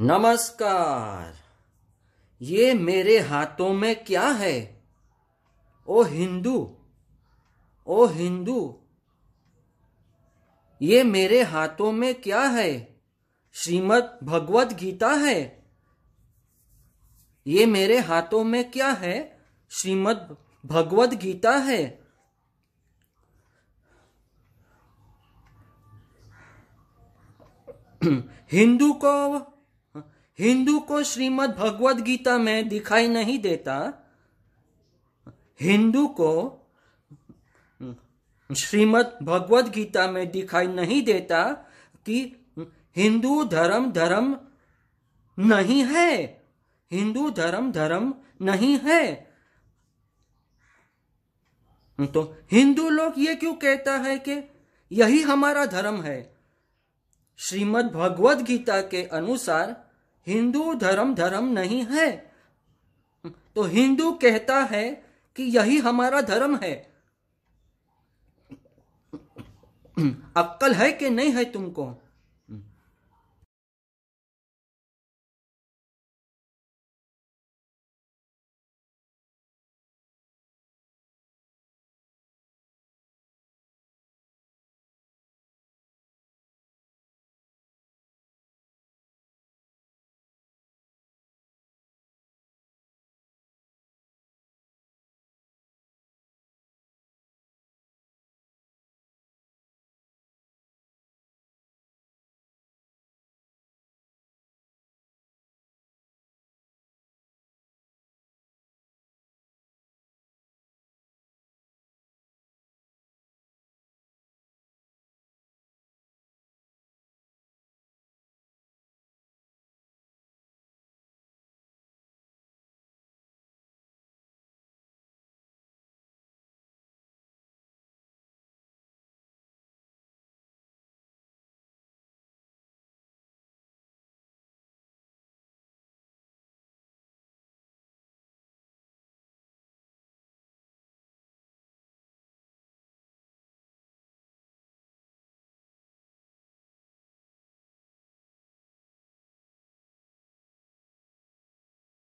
नमस्कार ये मेरे हाथों में क्या है ओ हिंदू ओ हिंदू ये मेरे हाथों में क्या है श्रीमद भगवत गीता है ये मेरे हाथों में क्या है श्रीमद भगवत गीता है हिंदू को हिंदू को श्रीमद् भगवद गीता में दिखाई नहीं देता हिंदू को श्रीमद् भगवद गीता में दिखाई नहीं देता कि हिंदू धर्म धर्म नहीं है हिंदू धर्म धर्म नहीं है तो हिंदू लोग ये क्यों कहता है कि यही हमारा धर्म है श्रीमद् भगवद गीता के अनुसार हिंदू धर्म धर्म नहीं है तो हिंदू कहता है कि यही हमारा धर्म है अक्कल है कि नहीं है तुमको